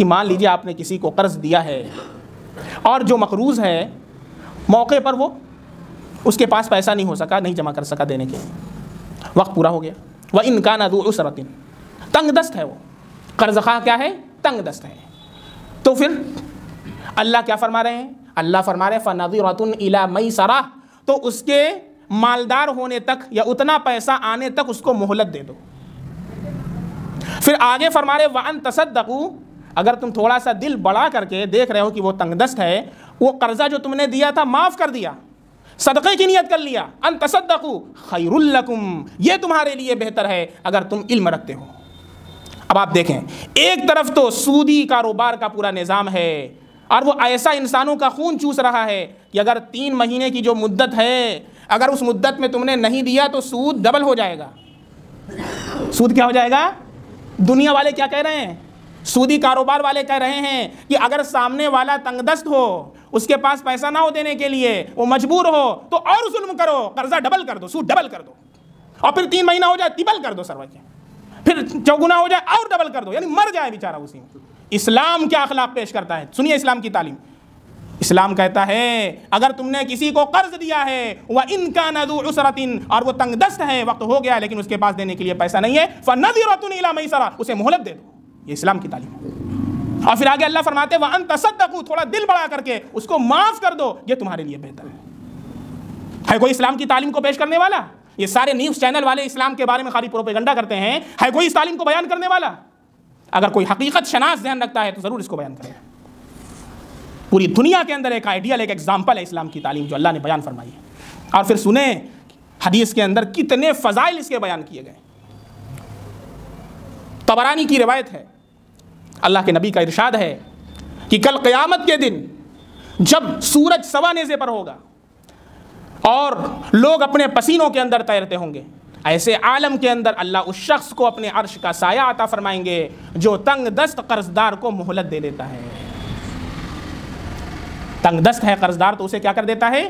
कि मान लीजिए आपने किसी को कर्ज़ दिया है और जो मकरूज़ है मौके पर वो उसके पास पैसा नहीं हो सका नहीं जमा कर सका देने के वक्त पूरा हो गया वह इनका उस रतिन तंग दस्त है वो कर्ज खा क्या है तंग दस्त है तो फिर अल्लाह क्या फरमा रहे हैं अल्लाह फरमा रहे फ़न रतन इला मई सरा तो उसके मालदार होने तक या उतना पैसा आने तक उसको मोहलत दे दो फिर आगे फरमा रहे वन तसदू अगर तुम थोड़ा सा दिल बढ़ा करके देख रहे हो कि वो तंगदस्त है वो कर्ज़ा जो तुमने दिया था माफ़ कर दिया सदक़े की नीयत कर लिया अन तसदकू खैरुल्लकुम ये तुम्हारे लिए बेहतर है अगर तुम इल्म रखते हो अब आप देखें एक तरफ तो सूदी कारोबार का पूरा निज़ाम है और वो ऐसा इंसानों का खून चूस रहा है कि अगर तीन महीने की जो मुद्दत है अगर उस मुद्दत में तुमने नहीं दिया तो सूद डबल हो जाएगा सूद क्या हो जाएगा दुनिया वाले क्या कह रहे हैं सूदी कारोबार वाले कह रहे हैं कि अगर सामने वाला तंगदस्त हो उसके पास पैसा ना हो देने के लिए वो मजबूर हो तो और जुल्म करो कर्जा डबल कर दो सूद डबल कर दो और फिर तीन महीना हो जाए तिबल कर दो सर्वज्ञ फिर चौगुना हो जाए और डबल कर दो यानी मर जाए बेचारा उसी में इस्लाम क्या अखलाक पेश करता है सुनिए इस्लाम की तालीम इस्लाम कहता है अगर तुमने किसी को कर्ज दिया है वह इनका नजू उसरतिन और वो तंगदस्त है वक्त हो गया लेकिन उसके पास देने के लिए पैसा नहीं है नदी रतुन इला मई उसे मोहलत दे दो ये इस्लाम की तालीम है और फिर आगे अल्लाह फरमाते वह अन थोड़ा दिल बढ़ा करके उसको माफ़ कर दो ये तुम्हारे लिए बेहतर है है कोई इस्लाम की तालीम को पेश करने वाला ये सारे न्यूज़ चैनल वाले इस्लाम के बारे में खाली प्रोपेगंडा करते हैं है कोई इस तालीम को बयान करने वाला अगर कोई हकीकत शनास ध्यान रखता है तो ज़रूर इसको बयान करेगा पूरी दुनिया के अंदर एक आइडियल एक एग्जाम्पल है इस्लाम की तालीम जो अल्लाह ने बयान फरमाई है और फिर सुने हदीस के अंदर कितने फ़जाइल इसके बयान किए गए तबरानी की रिवायत है अल्लाह के नबी का इरशाद है कि कल क़यामत के दिन जब सूरज सवा नेज़े पर होगा और लोग अपने पसीनों के अंदर तैरते होंगे ऐसे आलम के अंदर अल्लाह उस शख्स को अपने अर्श का साया आता फरमाएंगे जो तंग दस्त कर्जदार को मोहलत दे देता है तंग दस्त है कर्जदार तो उसे क्या कर देता है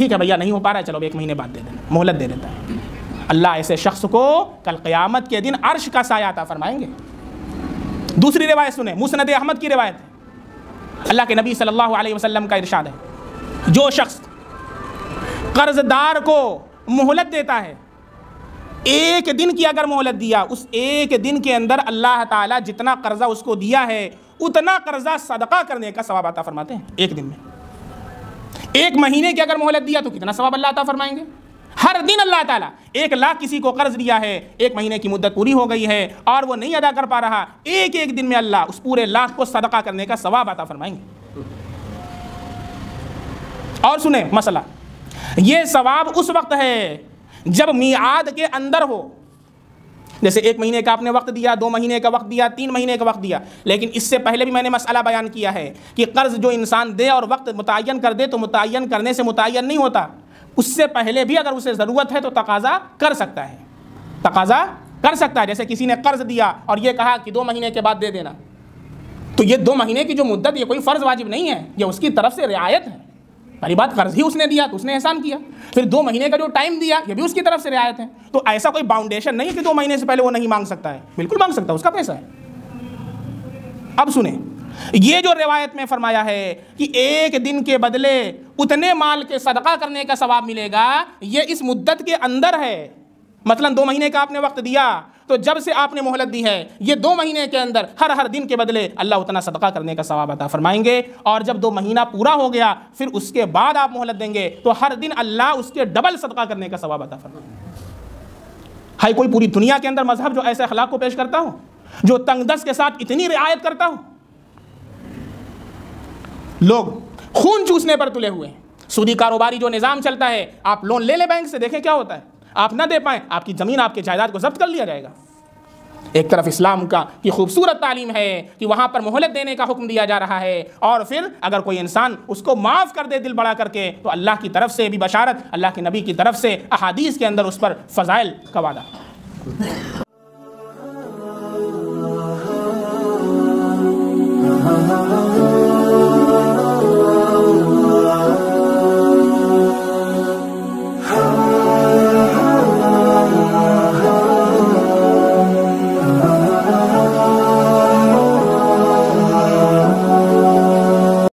ठीक है भैया नहीं हो पा रहा है चलो एक महीने बाद दे देना मोहलत दे देता है अल्लाह ऐसे शख्स को कल क़यामत के दिन अर्श का साया अता फरमाएंगे दूसरी रिवायत सुने मुसनद अहमद की रिवायत है अल्लाह के नबी सल्लल्लाहु अलैहि वसल्लम का इरशाद है जो शख्स कर्जदार को मोहलत देता है एक दिन की अगर मोहलत दिया उस एक दिन के अंदर अल्लाह ताला जितना कर्जा उसको दिया है उतना कर्जा सदका करने का सवाब आता फरमाते हैं एक दिन में एक महीने की अगर मोहलत दिया तो कितना सवाब अल्लाह अता फरमाएंगे हर दिन अल्लाह ताला एक लाख किसी को कर्ज दिया है एक महीने की मुद्दत पूरी हो गई है और वो नहीं अदा कर पा रहा एक एक दिन में अल्लाह उस पूरे लाख को सदका करने का सवाब आता फरमाएंगे और सुने मसला ये सवाब उस वक्त है जब मियाद के अंदर हो जैसे एक महीने का आपने वक्त दिया दो महीने का वक्त दिया तीन महीने का वक्त दिया लेकिन इससे पहले भी मैंने मसला बयान किया है कि कर्ज़ जो इंसान दे और वक्त मुतन कर दे तो मुतन करने से मुतन नहीं होता उससे पहले भी अगर उसे ज़रूरत है तो तकाजा कर सकता है तकाजा कर सकता है जैसे किसी ने कर्ज दिया और ये कहा कि दो महीने के बाद दे देना तो ये दो महीने की जो मुद्दत ये कोई फ़र्ज़ वाजिब नहीं है ये उसकी तरफ से रियायत है पहली बात कर्ज ही उसने दिया तो उसने एहसान किया फिर दो महीने का जो टाइम दिया ये भी उसकी तरफ से रियायत है तो ऐसा कोई बाउंडेशन नहीं कि दो महीने से पहले वो नहीं मांग सकता है बिल्कुल मांग सकता है उसका पैसा है अब सुने ये जो रिवायत में फरमाया है कि एक दिन के बदले उतने माल के सदका करने का सवाब मिलेगा ये इस मुद्दत के अंदर है मतलब दो महीने का आपने वक्त दिया तो जब से आपने मोहलत दी है ये दो महीने के अंदर हर हर दिन के बदले अल्लाह उतना सदका करने का सवाब अता फरमाएंगे और जब दो महीना पूरा हो गया फिर उसके बाद आप मोहलत देंगे तो हर दिन अल्लाह उसके डबल सदका करने का सवाब अता फरमाएंगे हाई कोई पूरी दुनिया के अंदर मजहब जो ऐसे अखलाक को पेश करता हो जो तंगदस के साथ इतनी रियायत करता हूं लोग खून चूसने पर तुले हुए हैं सूदी कारोबारी जो निज़ाम चलता है आप लोन ले लें बैंक से देखें क्या होता है आप ना दे पाएं आपकी ज़मीन आपके जायदाद को जब्त कर लिया जाएगा एक तरफ इस्लाम का कि खूबसूरत तालीम है कि वहाँ पर मोहलत देने का हुक्म दिया जा रहा है और फिर अगर कोई इंसान उसको माफ़ कर दे दिल बड़ा करके तो अल्लाह की तरफ से भी बशारत अल्लाह के नबी की तरफ से अहादीस के अंदर उस पर फ़ज़ाइल का वादा